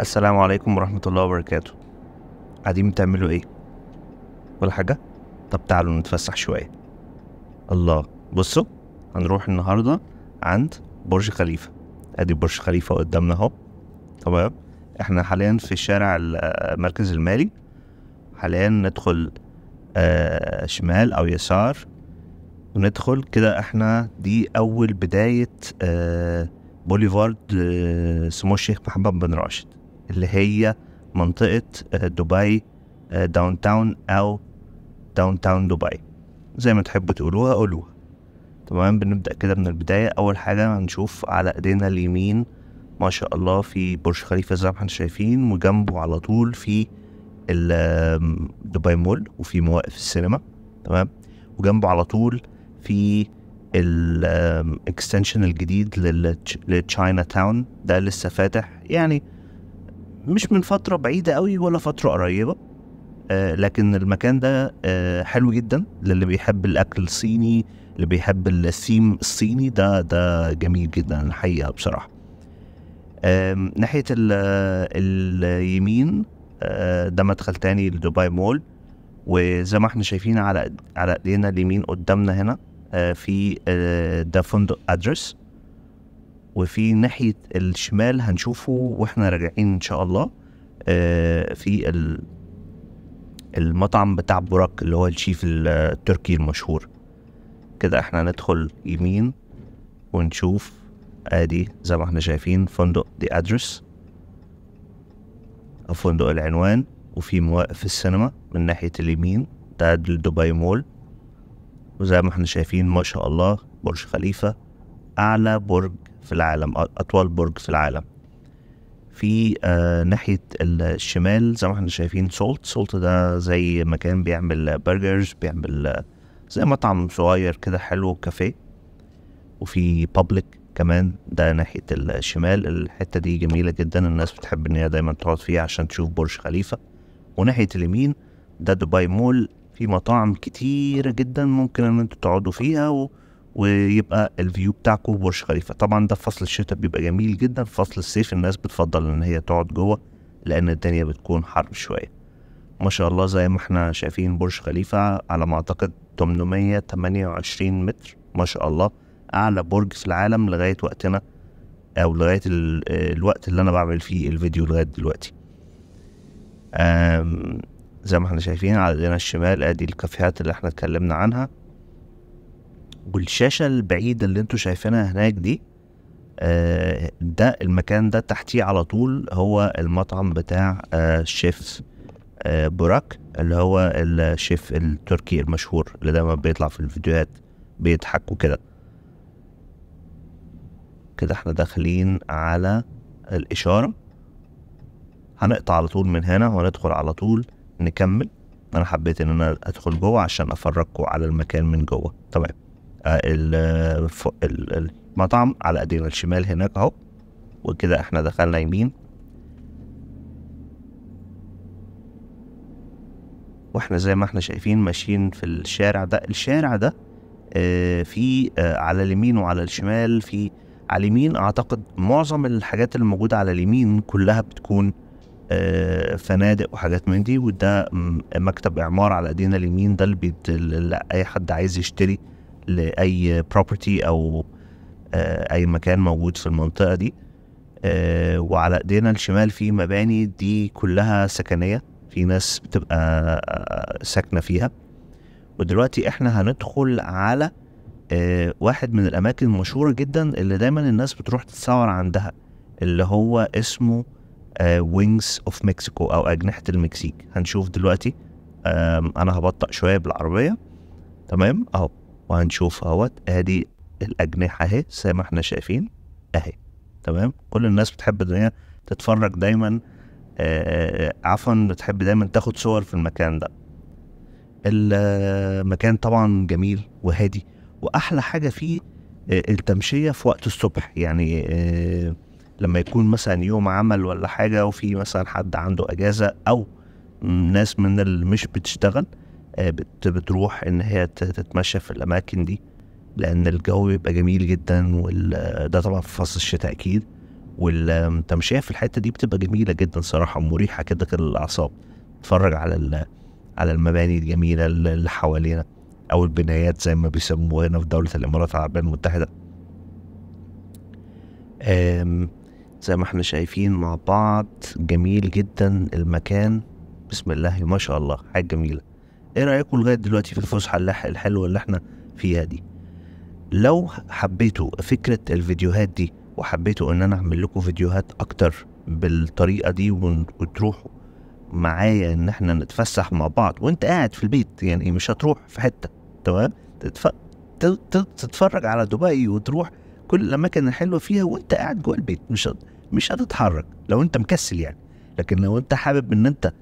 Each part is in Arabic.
السلام عليكم ورحمة الله وبركاته قاعدين بتعملوا ايه؟ ولا حاجة؟ طب تعالوا نتفسح شوية الله بصوا هنروح النهاردة عند برج خليفة ادي برج خليفة قدامنا اهو تمام احنا حاليا في شارع المركز المالي حاليا ندخل آه شمال او يسار وندخل كده احنا دي اول بداية آه بوليفارد سمو الشيخ محمد بن راشد اللي هي منطقة آه، دبي داون آه، تاون أو داون تاون دبي زي ما تحبوا تقولوها قولوها تمام بنبدأ كده من البداية أول حاجة هنشوف على إيدينا اليمين ما شاء الله في برج خليفة زي ما احنا شايفين وجنبه على طول في دبي مول وفي مواقف السينما تمام وجنبه على طول في الاكستنشن الجديد لتشاينا تاون ده لسه فاتح يعني مش من فترة بعيدة قوي ولا فترة قريبة آه، لكن المكان ده آه، حلو جدا للي بيحب الأكل الصيني اللي بيحب الثيم الصيني ده ده جميل جدا الحقيقة بصراحة ناحية ناحية اليمين آه، ده مدخل تاني لدبي مول وزي ما احنا شايفين على على ايدينا اليمين قدامنا هنا آه، في آه، ده فندق ادرس وفي ناحيه الشمال هنشوفه واحنا راجعين ان شاء الله آه، في المطعم بتاع بوراك اللي هو الشيف التركي المشهور كده احنا ندخل يمين ونشوف ادي زي ما احنا شايفين فندق دي ادرس فندق العنوان وفي مواقف السينما من ناحية اليمين ده دبي مول وزي ما احنا شايفين ما شاء الله برج خليفة أعلى برج في العالم أطول برج في العالم في آه ناحية الشمال زي ما احنا شايفين سولت سولت ده زي مكان بيعمل برجرز بيعمل آه، زي مطعم صغير كده حلو كافيه وفي بابليك كمان ده ناحية الشمال الحتة دي جميلة جدا الناس بتحب ان هي دايما تقعد فيها عشان تشوف برج خليفة وناحية اليمين ده دبي مول في مطاعم كتيرة جدا ممكن ان انتوا تقعدوا فيها و... ويبقى الفيو بتاعكم برج خليفة طبعا ده في فصل الشتاء بيبقى جميل جدا في فصل الصيف الناس بتفضل ان هي تقعد جوه لان الدنيا بتكون حر شوية ما شاء الله زي ما احنا شايفين برج خليفة على ما اعتقد 828 متر ما شاء الله اعلى برج في العالم لغاية وقتنا او لغاية الوقت اللي انا بعمل فيه الفيديو لغاية دلوقتي زي ما احنا شايفين على اليمين الشمال ادي الكافيهات اللي احنا اتكلمنا عنها والشاشة البعيدة اللي انتوا شايفينها هناك دي آه، ده المكان ده تحتيه على طول هو المطعم بتاع الشيف آه، آه، بوراك براك اللي هو الشيف التركي المشهور اللي دايما بيطلع في الفيديوهات بيضحك وكده كده احنا داخلين على الإشارة هنقطع على طول من هنا وندخل على طول نكمل انا حبيت ان انا ادخل جوه عشان افرجكم على المكان من جوه تمام آه، المطعم على ايدينا الشمال هناك اهو وكده احنا دخلنا يمين واحنا زي ما احنا شايفين ماشيين في الشارع ده الشارع ده آه، في آه، على اليمين وعلى الشمال في على اليمين اعتقد معظم الحاجات اللي موجوده على اليمين كلها بتكون آه، فنادق وحاجات من دي وده مكتب اعمار على ايدينا اليمين ده اللي بيت اي حد عايز يشتري لاي بروبرتي او آه، اي مكان موجود في المنطقه دي آه، وعلى ايدينا الشمال في مباني دي كلها سكنيه في ناس بتبقى ساكنه فيها ودلوقتي احنا هندخل على واحد من الاماكن المشهوره جدا اللي دايما الناس بتروح تتصور عندها اللي هو اسمه وينجز اوف مكسيكو او اجنحه المكسيك هنشوف دلوقتي انا هبطأ شويه بالعربيه تمام اهو وهنشوف اهوت ادي الاجنحه اهي زي ما احنا شايفين اهي تمام كل الناس بتحب ان هي تتفرج دايما آه، آه، عفوا بتحب دايما تاخد صور في المكان ده المكان طبعا جميل وهادي واحلى حاجه فيه آه، التمشيه في وقت الصبح يعني لما يكون مثلا يوم عمل ولا حاجة وفي مثلا حد عنده أجازة أو ناس من اللي مش بتشتغل آه، بتروح إن هي تتمشى في الأماكن دي لأن الجو بيبقى جميل جدا وده طبعا في فصل الشتاء أكيد والتمشية في الحتة دي بتبقى جميلة جدا صراحة مريحة كده كده للأعصاب تتفرج على على المباني الجميلة اللي حوالينا أو البنايات زي ما بيسموها هنا في دولة الإمارات العربية المتحدة زي ما احنا شايفين مع بعض جميل جدا المكان بسم الله ما شاء الله حاجة جميلة ايه رأيكم لغاية دلوقتي في الفسحة الحلوة اللي احنا فيها دي لو حبيتوا فكرة الفيديوهات دي وحبيتوا ان انا اعمل لكم فيديوهات اكتر بالطريقة دي وتروحوا معايا ان احنا نتفسح مع بعض وانت قاعد في البيت يعني مش هتروح في حتة تمام تتف... تتفرج على دبي وتروح كل الاماكن الحلوه فيها وانت قاعد جوه البيت مش هتروح. مش هتتحرك لو انت مكسل يعني لكن لو انت حابب ان انت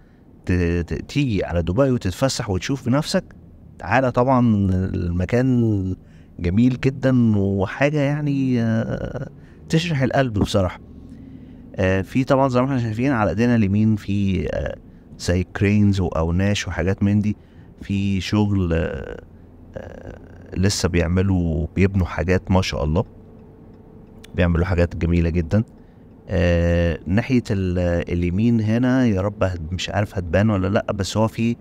تيجي على دبي وتتفسح وتشوف بنفسك تعالى طبعا المكان جميل جدا وحاجه يعني آه، تشرح القلب بصراحه آه، في طبعا زي ما احنا شايفين على ايدينا اليمين في آه، زي كرينز واوناش وحاجات من دي في شغل لسه بيعملوا بيبنوا حاجات ما شاء الله بيعملوا حاجات جميله جدا آه ناحيه اليمين هنا يا رب مش عارف هتبان ولا لا بس هو في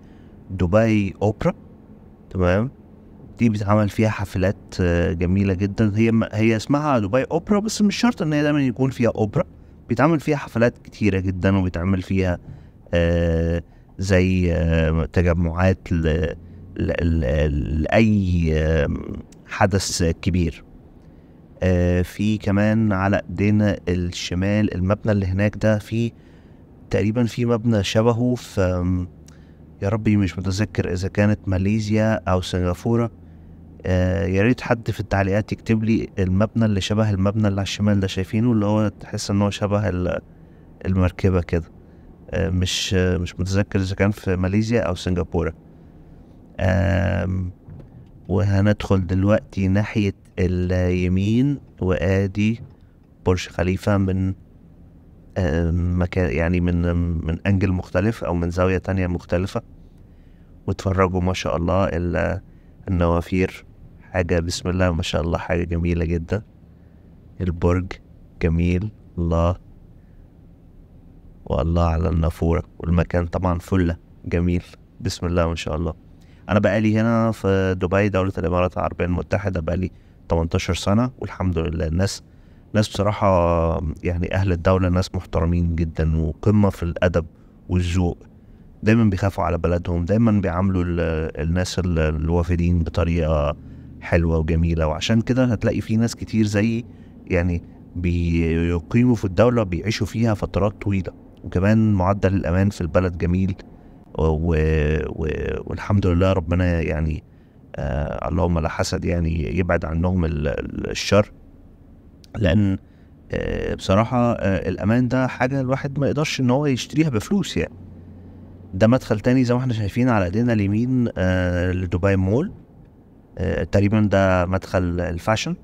دبي اوبرا تمام دي بيتعمل فيها حفلات آه، جميله جدا هي هي اسمها دبي اوبرا بس مش شرط ان هي دايما يكون فيها اوبرا بيتعمل فيها حفلات كتيره جدا وبيتعمل فيها آه زي آه تجمعات لاي حدث كبير آه، في كمان على ايدينا الشمال المبنى اللي هناك ده في تقريبا في مبنى شبهه في يا ربي مش متذكر اذا كانت ماليزيا او سنغافوره آه يا ريت حد في التعليقات يكتب لي المبنى اللي شبه المبنى اللي على الشمال ده شايفينه اللي هو تحس ان هو شبه المركبه كده آه مش آه مش متذكر اذا كان في ماليزيا او سنغافوره آه وهندخل دلوقتي ناحية اليمين وادي برج خليفة من مكان يعني من من انجل مختلف او من زاوية تانية مختلفة واتفرجوا ما شاء الله النوافير حاجة بسم الله ما شاء الله حاجة جميلة جدا البرج جميل الله والله على النافورة والمكان طبعا فلة جميل بسم الله ما شاء الله انا بقالي هنا في دبي دوله الامارات العربيه المتحده بقالي 18 سنه والحمد لله الناس ناس بصراحه يعني اهل الدوله ناس محترمين جدا وقمه في الادب والذوق دايما بيخافوا على بلدهم دايما بيعاملوا الناس الوافدين بطريقه حلوه وجميله وعشان كده هتلاقي في ناس كتير زيي يعني بيقيموا في الدوله بيعيشوا فيها فترات طويله وكمان معدل الامان في البلد جميل و... و... والحمد لله ربنا يعني آه اللهم لا حسد يعني يبعد عنهم الشر لان آه بصراحه آه الامان ده حاجه الواحد ما يقدرش ان هو يشتريها بفلوس يعني ده مدخل تاني زي ما احنا شايفين على ايدينا اليمين آه لدبي مول آه تقريبا ده مدخل الفاشن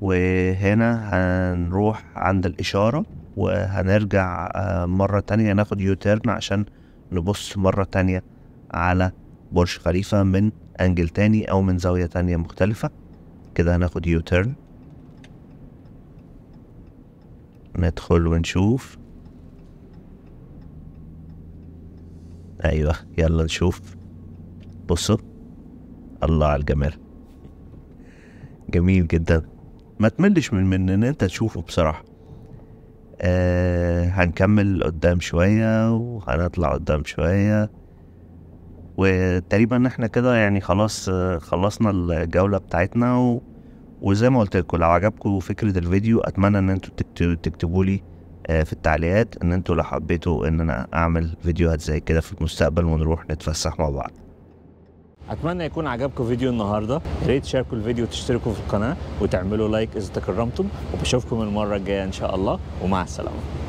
وهنا هنروح عند الإشارة وهنرجع آه، مرة تانية ناخد يوتيرن عشان نبص مرة تانية على برج خليفة من انجل تاني او من زاوية تانية مختلفة كده هناخد يو تيرن ندخل ونشوف ايوه يلا نشوف بصوا الله على الجمال جميل جدا ما تملش من من ان انت تشوفه بصراحه آه هنكمل قدام شوية وهنطلع قدام شوية وتقريبا احنا كده يعني خلاص خلصنا الجولة بتاعتنا و... وزي ما قلت لكم لو عجبكم فكرة الفيديو اتمنى ان انتوا تكتبوا لي آه، في التعليقات ان انتوا لو حبيتوا ان انا اعمل فيديوهات زي كده في المستقبل ونروح نتفسح مع بعض اتمنى يكون عجبكم فيديو النهارده يا ريت تشاركوا الفيديو وتشتركوا في القناه وتعملوا لايك اذا تكرمتم وبشوفكم المره الجايه ان شاء الله ومع السلامه